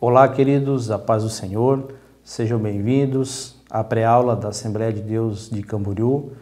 Olá, queridos, a paz do Senhor, sejam bem-vindos à pré-aula da Assembleia de Deus de Camboriú.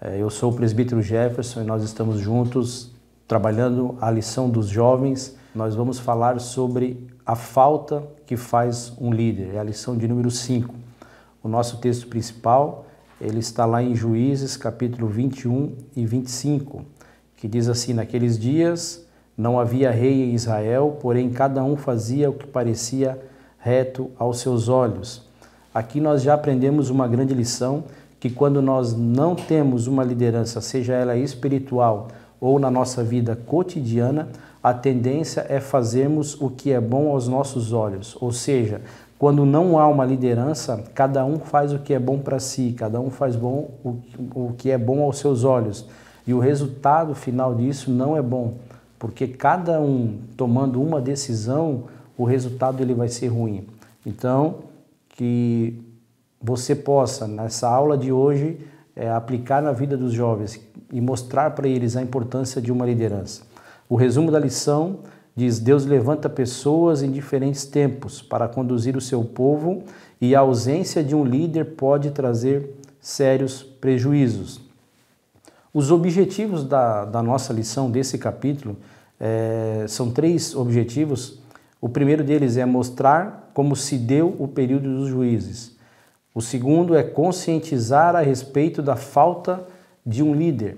É, eu sou o presbítero Jefferson e nós estamos juntos trabalhando a lição dos jovens. Nós vamos falar sobre a falta que faz um líder, é a lição de número 5. O nosso texto principal, ele está lá em Juízes, capítulo 21 e 25, que diz assim: Naqueles dias não havia rei em Israel, porém cada um fazia o que parecia reto aos seus olhos. Aqui nós já aprendemos uma grande lição que quando nós não temos uma liderança, seja ela espiritual ou na nossa vida cotidiana, a tendência é fazermos o que é bom aos nossos olhos, ou seja, quando não há uma liderança, cada um faz o que é bom para si, cada um faz bom o, o que é bom aos seus olhos. E o resultado final disso não é bom porque cada um tomando uma decisão, o resultado ele vai ser ruim. Então, que você possa, nessa aula de hoje, é, aplicar na vida dos jovens e mostrar para eles a importância de uma liderança. O resumo da lição diz: Deus levanta pessoas em diferentes tempos para conduzir o seu povo, e a ausência de um líder pode trazer sérios prejuízos. Os objetivos da, da nossa lição desse capítulo é, são três objetivos. O primeiro deles é mostrar como se deu o período dos juízes. O segundo é conscientizar a respeito da falta de um líder.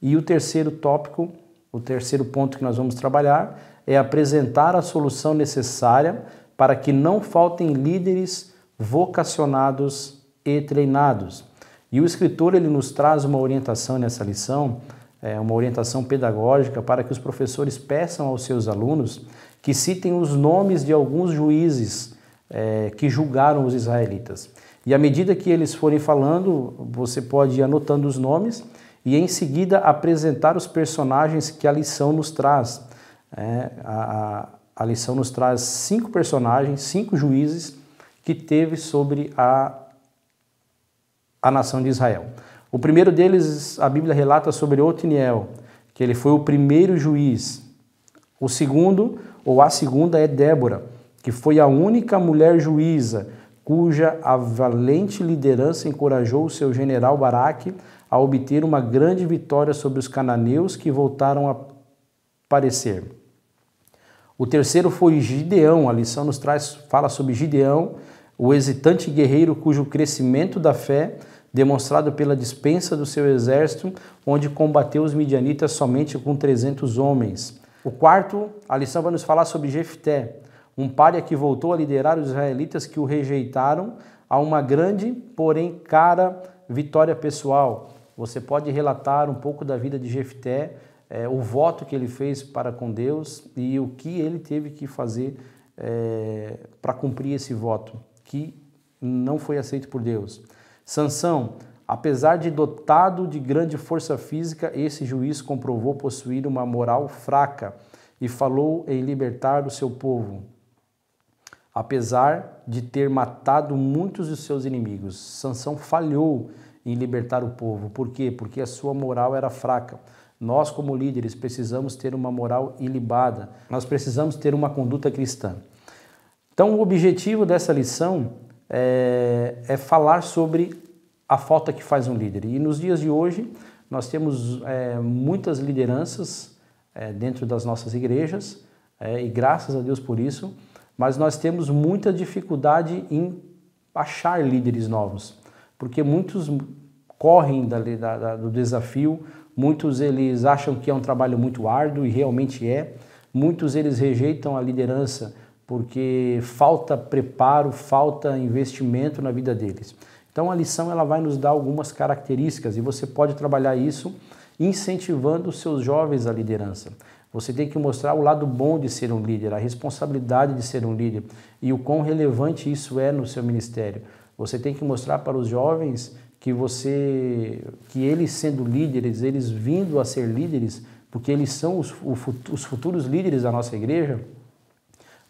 E o terceiro tópico, o terceiro ponto que nós vamos trabalhar, é apresentar a solução necessária para que não faltem líderes vocacionados e treinados. E o escritor ele nos traz uma orientação nessa lição é, uma orientação pedagógica para que os professores peçam aos seus alunos que citem os nomes de alguns juízes é, que julgaram os israelitas. E à medida que eles forem falando, você pode ir anotando os nomes e em seguida apresentar os personagens que a lição nos traz. É, a, a, lição nos traz cinco personagens, cinco juízes que teve sobre a, a nação de Israel. O primeiro deles, a Bíblia relata sobre Otiniel, que ele foi o primeiro juiz. O segundo, ou a segunda, é Débora, que foi a única mulher juíza cuja a valente liderança encorajou o seu general Baraque a obter uma grande vitória sobre os cananeus que voltaram a aparecer. O terceiro foi Gideão, a lição nos traz fala sobre Gideão, o hesitante guerreiro cujo crescimento da fé demonstrado pela dispensa do seu exército, onde combateu os midianitas somente com 300 homens. O quarto, a lição vai nos falar sobre Jefté, um pária que voltou a liderar os israelitas que o rejeitaram a uma grande, porém cara vitória pessoal. Você pode relatar um pouco da vida de Jefté, é, o voto que ele fez para com Deus e o que ele teve que fazer é, para cumprir esse voto, que não foi aceito por Deus. Sansão, apesar de dotado de grande força física, esse juiz comprovou possuir uma moral fraca e falou em libertar o seu povo. Apesar de ter matado muitos de seus inimigos, Sansão falhou em libertar o povo. Por quê? Porque a sua moral era fraca. Nós, como líderes, precisamos ter uma moral ilibada. Nós precisamos ter uma conduta cristã. Então, o objetivo dessa lição é, é falar sobre a falta que faz um líder. E nos dias de hoje, nós temos é, muitas lideranças é, dentro das nossas igrejas, é, e graças a Deus por isso, mas nós temos muita dificuldade em achar líderes novos, porque muitos correm da, da, do desafio, muitos eles acham que é um trabalho muito árduo e realmente é, muitos eles rejeitam a liderança porque falta preparo, falta investimento na vida deles. Então a lição ela vai nos dar algumas características e você pode trabalhar isso incentivando os seus jovens à liderança. Você tem que mostrar o lado bom de ser um líder, a responsabilidade de ser um líder e o quão relevante isso é no seu ministério. Você tem que mostrar para os jovens que você, que eles sendo líderes, eles vindo a ser líderes, porque eles são os, os futuros líderes da nossa igreja,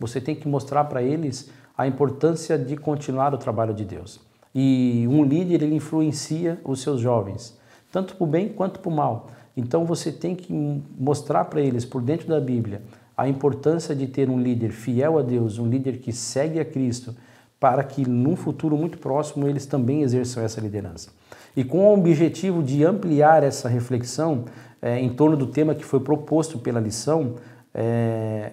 você tem que mostrar para eles a importância de continuar o trabalho de Deus. E um líder ele influencia os seus jovens, tanto para o bem quanto para o mal. Então você tem que mostrar para eles, por dentro da Bíblia, a importância de ter um líder fiel a Deus, um líder que segue a Cristo, para que num futuro muito próximo eles também exerçam essa liderança. E com o objetivo de ampliar essa reflexão é, em torno do tema que foi proposto pela lição, é,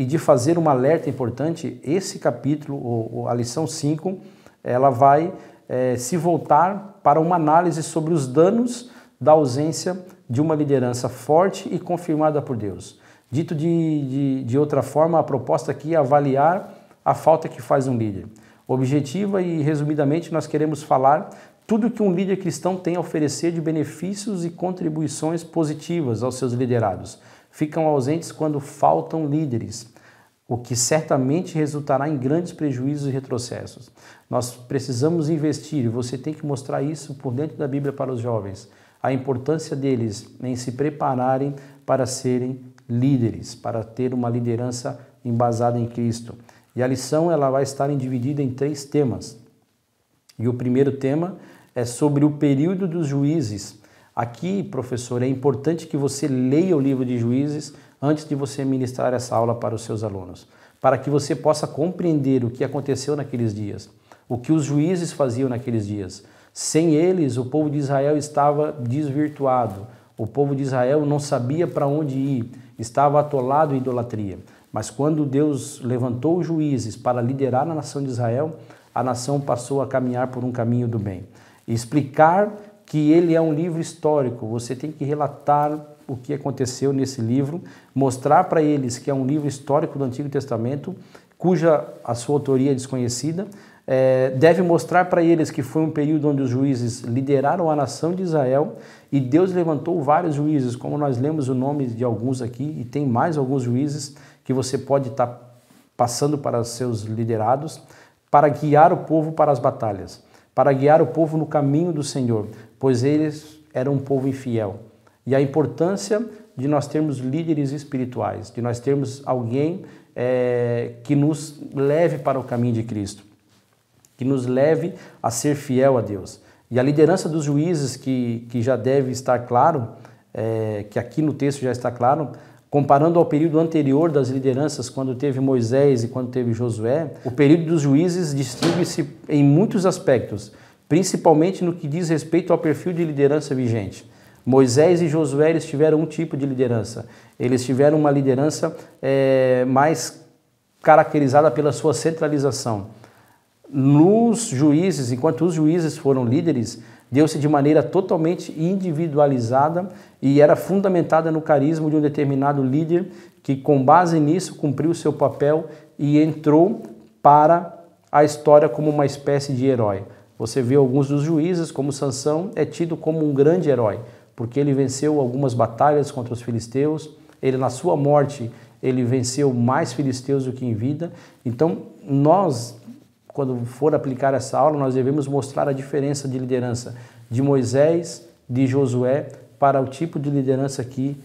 e de fazer um alerta importante, esse capítulo, a lição 5, ela vai é, se voltar para uma análise sobre os danos da ausência de uma liderança forte e confirmada por Deus. Dito de, de, de outra forma, a proposta aqui é avaliar a falta que faz um líder. Objetiva e resumidamente, nós queremos falar tudo que um líder cristão tem a oferecer de benefícios e contribuições positivas aos seus liderados ficam ausentes quando faltam líderes, o que certamente resultará em grandes prejuízos e retrocessos. Nós precisamos investir, e você tem que mostrar isso por dentro da Bíblia para os jovens, a importância deles em se prepararem para serem líderes, para ter uma liderança embasada em Cristo. E a lição ela vai estar dividida em três temas. E o primeiro tema é sobre o período dos juízes Aqui, professor, é importante que você leia o livro de Juízes antes de você ministrar essa aula para os seus alunos, para que você possa compreender o que aconteceu naqueles dias, o que os juízes faziam naqueles dias. Sem eles, o povo de Israel estava desvirtuado, o povo de Israel não sabia para onde ir, estava atolado em idolatria. Mas quando Deus levantou os juízes para liderar a nação de Israel, a nação passou a caminhar por um caminho do bem. Explicar que ele é um livro histórico. Você tem que relatar o que aconteceu nesse livro, mostrar para eles que é um livro histórico do Antigo Testamento, cuja a sua autoria é desconhecida, é, deve mostrar para eles que foi um período onde os juízes lideraram a nação de Israel e Deus levantou vários juízes, como nós lemos o nome de alguns aqui, e tem mais alguns juízes que você pode estar tá passando para seus liderados para guiar o povo para as batalhas para guiar o povo no caminho do Senhor, pois eles eram um povo infiel. E a importância de nós termos líderes espirituais, de nós termos alguém é, que nos leve para o caminho de Cristo, que nos leve a ser fiel a Deus. E a liderança dos juízes, que, que já deve estar claro, é, que aqui no texto já está claro, Comparando ao período anterior das lideranças, quando teve Moisés e quando teve Josué, o período dos juízes distingue-se em muitos aspectos, principalmente no que diz respeito ao perfil de liderança vigente. Moisés e Josué eles tiveram um tipo de liderança. Eles tiveram uma liderança é, mais caracterizada pela sua centralização. Nos juízes, enquanto os juízes foram líderes, deu-se de maneira totalmente individualizada e era fundamentada no carisma de um determinado líder que, com base nisso, cumpriu seu papel e entrou para a história como uma espécie de herói. Você vê alguns dos juízes, como Sansão, é tido como um grande herói, porque ele venceu algumas batalhas contra os filisteus, ele na sua morte ele venceu mais filisteus do que em vida. Então, nós quando for aplicar essa aula, nós devemos mostrar a diferença de liderança de Moisés, de Josué, para o tipo de liderança que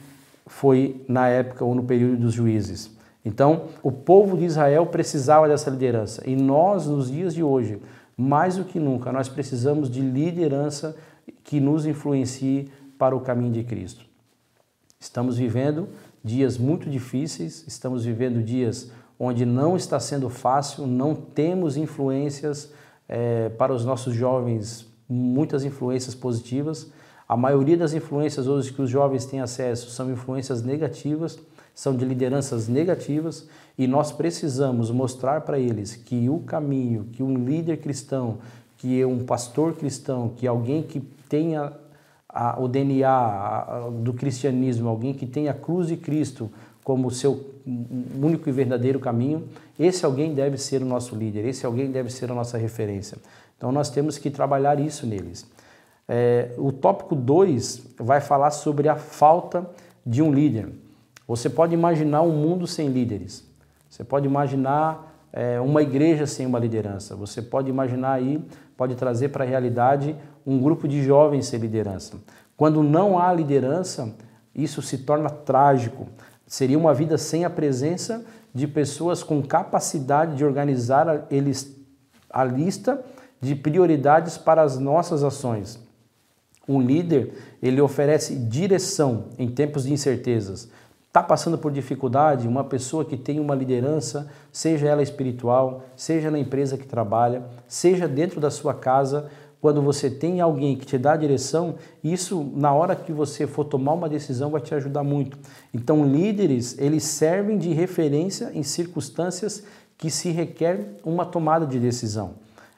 foi na época ou no período dos juízes. Então, o povo de Israel precisava dessa liderança e nós, nos dias de hoje, mais do que nunca, nós precisamos de liderança que nos influencie para o caminho de Cristo. Estamos vivendo dias muito difíceis, estamos vivendo dias onde não está sendo fácil, não temos influências é, para os nossos jovens, muitas influências positivas. A maioria das influências hoje que os jovens têm acesso são influências negativas, são de lideranças negativas, e nós precisamos mostrar para eles que o caminho, que um líder cristão, que um pastor cristão, que alguém que tenha a, o DNA a, do cristianismo, alguém que tenha a cruz de Cristo como seu único e verdadeiro caminho, esse alguém deve ser o nosso líder, esse alguém deve ser a nossa referência. Então nós temos que trabalhar isso neles. É, o tópico 2 vai falar sobre a falta de um líder. Você pode imaginar um mundo sem líderes. Você pode imaginar é, uma igreja sem uma liderança. Você pode imaginar aí, pode trazer para a realidade um grupo de jovens sem liderança. Quando não há liderança, isso se torna trágico. Seria uma vida sem a presença de pessoas com capacidade de organizar a, eles, a lista de prioridades para as nossas ações. Um líder, ele oferece direção em tempos de incertezas. Está passando por dificuldade? Uma pessoa que tem uma liderança, seja ela espiritual, seja na empresa que trabalha, seja dentro da sua casa, quando você tem alguém que te dá a direção, isso na hora que você for tomar uma decisão vai te ajudar muito. Então, líderes, eles servem de referência em circunstâncias que se requer uma tomada de decisão,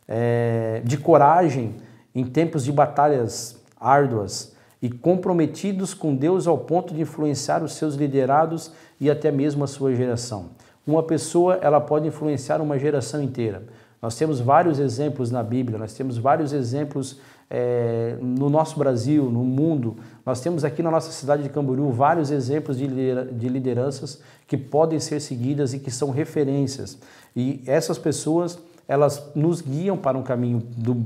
é, de coragem em tempos de batalhas árduas e comprometidos com Deus ao ponto de influenciar os seus liderados e até mesmo a sua geração. Uma pessoa, ela pode influenciar uma geração inteira. Nós temos vários exemplos na Bíblia, nós temos vários exemplos é, no nosso Brasil, no mundo. Nós temos aqui na nossa cidade de Camboriú vários exemplos de, lideranças que podem ser seguidas e que são referências. E essas pessoas, elas nos guiam para um caminho do,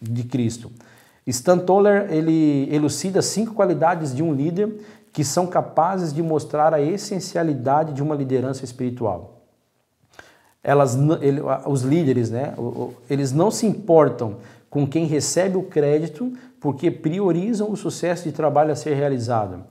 de Cristo. Stan Toller, ele elucida cinco qualidades de um líder que são capazes de mostrar a essencialidade de uma liderança espiritual elas, ele, os líderes, né, eles não se importam com quem recebe o crédito porque priorizam o sucesso de trabalho a ser realizado.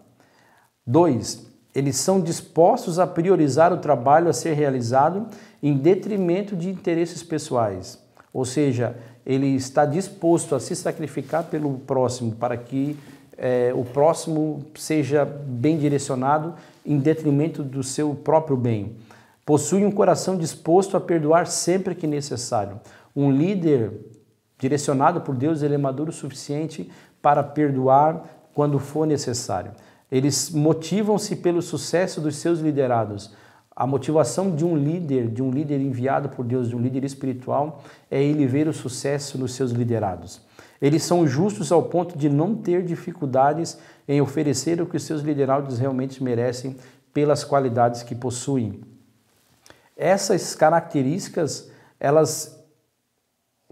Dois, eles são dispostos a priorizar o trabalho a ser realizado em detrimento de interesses pessoais. Ou seja, ele está disposto a se sacrificar pelo próximo para que é, o próximo seja bem direcionado em detrimento do seu próprio bem. Possui um coração disposto a perdoar sempre que necessário. Um líder direcionado por Deus, ele é maduro o suficiente para perdoar quando for necessário. Eles motivam-se pelo sucesso dos seus liderados. A motivação de um líder, de um líder enviado por Deus, de um líder espiritual, é ele ver o sucesso nos seus liderados. Eles são justos ao ponto de não ter dificuldades em oferecer o que os seus liderados realmente merecem pelas qualidades que possuem. Essas características, elas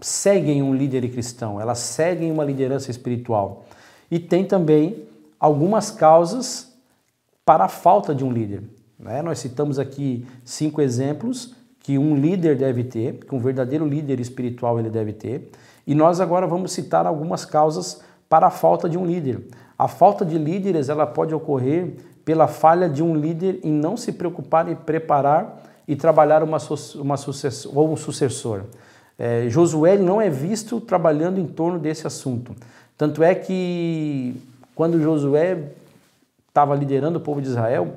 seguem um líder cristão, elas seguem uma liderança espiritual. E tem também algumas causas para a falta de um líder. Né? Nós citamos aqui cinco exemplos que um líder deve ter, que um verdadeiro líder espiritual ele deve ter. E nós agora vamos citar algumas causas para a falta de um líder. A falta de líderes ela pode ocorrer pela falha de um líder em não se preocupar e preparar e trabalhar uma, uma sucessor, ou um sucessor. É, Josué não é visto trabalhando em torno desse assunto. Tanto é que quando Josué estava liderando o povo de Israel,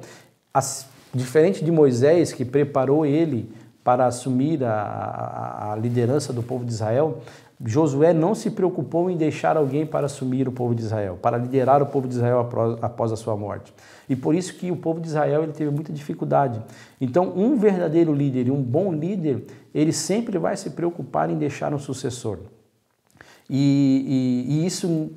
as, diferente de Moisés, que preparou ele para assumir a, a, a liderança do povo de Israel, Josué não se preocupou em deixar alguém para assumir o povo de Israel, para liderar o povo de Israel após a sua morte. E por isso que o povo de Israel ele teve muita dificuldade. Então, um verdadeiro líder, um bom líder, ele sempre vai se preocupar em deixar um sucessor. E, e, e isso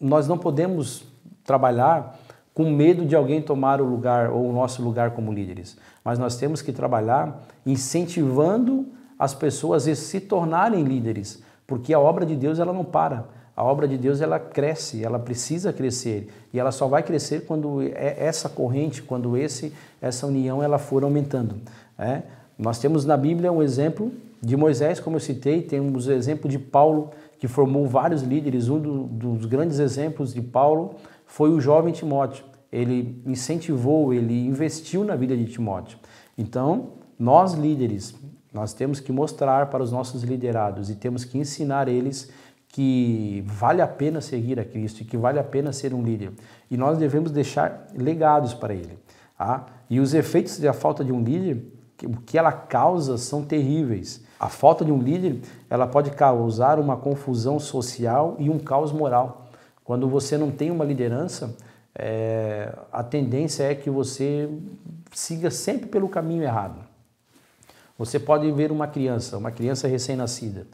nós não podemos trabalhar com medo de alguém tomar o lugar ou o nosso lugar como líderes, mas nós temos que trabalhar incentivando as pessoas a se tornarem líderes, porque a obra de Deus ela não para. A obra de Deus ela cresce, ela precisa crescer e ela só vai crescer quando é essa corrente, quando esse essa união ela for aumentando. É? Nós temos na Bíblia um exemplo de Moisés, como eu citei, temos o exemplo de Paulo que formou vários líderes. Um do, dos grandes exemplos de Paulo foi o jovem Timóteo. Ele incentivou, ele investiu na vida de Timóteo. Então nós líderes nós temos que mostrar para os nossos liderados e temos que ensinar eles que vale a pena seguir a Cristo e que vale a pena ser um líder. E nós devemos deixar legados para ele. Tá? E os efeitos da falta de um líder, o que ela causa, são terríveis. A falta de um líder, ela pode causar uma confusão social e um caos moral. Quando você não tem uma liderança, é, a tendência é que você siga sempre pelo caminho errado. Você pode ver uma criança, uma criança recém-nascida.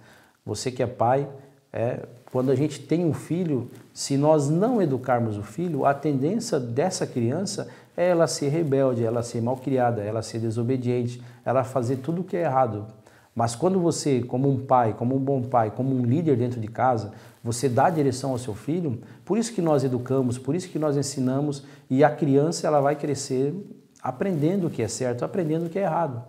Você que é pai, é, quando a gente tem um filho, se nós não educarmos o filho, a tendência dessa criança é ela ser rebelde, ela ser malcriada, ela ser desobediente, ela fazer tudo o que é errado. Mas quando você, como um pai, como um bom pai, como um líder dentro de casa, você dá direção ao seu filho, por isso que nós educamos, por isso que nós ensinamos e a criança ela vai crescer aprendendo o que é certo, aprendendo o que é errado.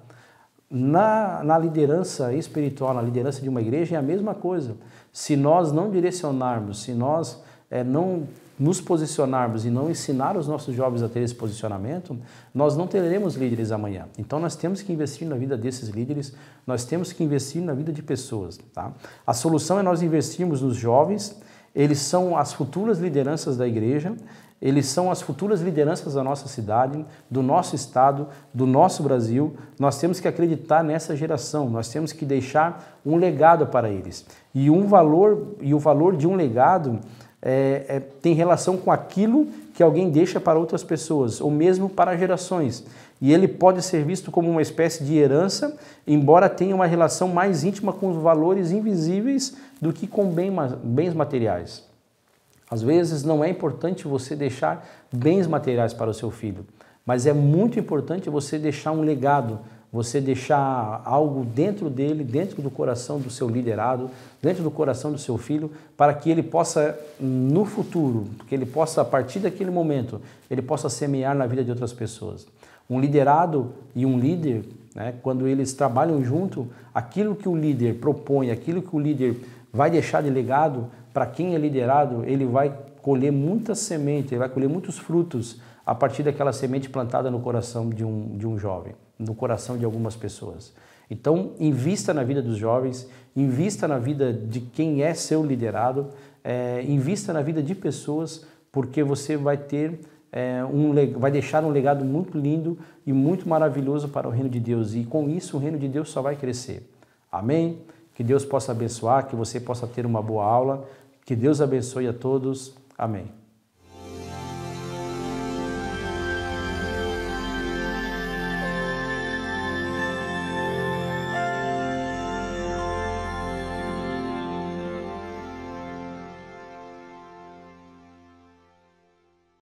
Na, na liderança espiritual, na liderança de uma igreja, é a mesma coisa. Se nós não direcionarmos, se nós é, não nos posicionarmos e não ensinar os nossos jovens a ter esse posicionamento, nós não teremos líderes amanhã. Então nós temos que investir na vida desses líderes, nós temos que investir na vida de pessoas. Tá? A solução é nós investirmos nos jovens, eles são as futuras lideranças da igreja eles são as futuras lideranças da nossa cidade, do nosso estado, do nosso Brasil. Nós temos que acreditar nessa geração, nós temos que deixar um legado para eles. E um valor e o valor de um legado é, é, tem relação com aquilo que alguém deixa para outras pessoas, ou mesmo para gerações. E ele pode ser visto como uma espécie de herança, embora tenha uma relação mais íntima com os valores invisíveis do que com bens materiais. Às vezes não é importante você deixar bens materiais para o seu filho, mas é muito importante você deixar um legado, você deixar algo dentro dele, dentro do coração do seu liderado, dentro do coração do seu filho, para que ele possa no futuro, que ele possa a partir daquele momento, ele possa semear na vida de outras pessoas. Um liderado e um líder, né, quando eles trabalham junto, aquilo que o líder propõe, aquilo que o líder vai deixar de legado, para quem é liderado, ele vai colher muita semente, ele vai colher muitos frutos a partir daquela semente plantada no coração de um, de um jovem, no coração de algumas pessoas. Então, invista na vida dos jovens, invista na vida de quem é seu liderado, é, invista na vida de pessoas, porque você vai ter é, um, vai deixar um legado muito lindo e muito maravilhoso para o reino de Deus. E com isso, o reino de Deus só vai crescer. Amém? Que Deus possa abençoar, que você possa ter uma boa aula. Que Deus abençoe a todos. Amém.